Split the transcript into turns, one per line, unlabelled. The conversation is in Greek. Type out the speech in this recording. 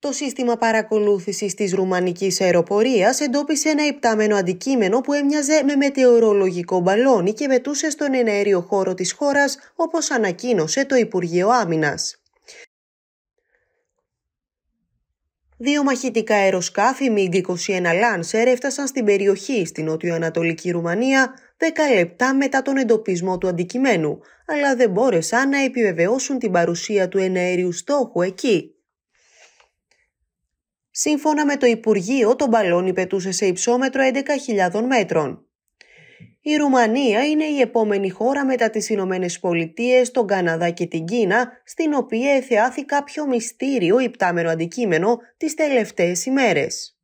Το σύστημα παρακολούθησης της ρουμανικής αεροπορίας εντόπισε ένα υπτάμενο αντικείμενο που έμοιαζε με μετεωρολογικό μπαλόνι και μετούσε στον εναέριο χώρο της χώρας, όπως ανακοίνωσε το Υπουργείο Άμυνας. Δύο μαχητικά αεροσκάφη MiG-21 Lancer έφτασαν στην περιοχή στην νοτιοανατολική ανατολικη Ρουμανία 10 λεπτά μετά τον εντοπισμό του αντικειμένου, αλλά δεν μπόρεσαν να επιβεβαιώσουν την παρουσία του εναέριου στόχου εκεί. Σύμφωνα με το Υπουργείο, το μπαλόνι πετούσε σε υψόμετρο 11.000 μέτρων. Η Ρουμανία είναι η επόμενη χώρα μετά τις Ηνωμένες Πολιτείες, τον Καναδά και την Κίνα, στην οποία εθεάθη κάποιο μυστήριο υπτάμενο αντικείμενο τις τελευταίες ημέρες.